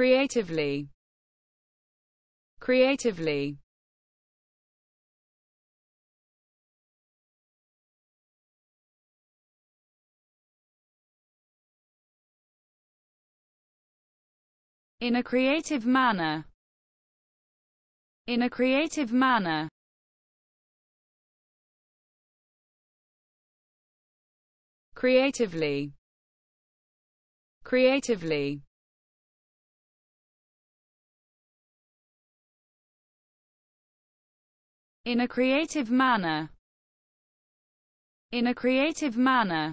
creatively creatively in a creative manner in a creative manner creatively creatively in a creative manner in a creative manner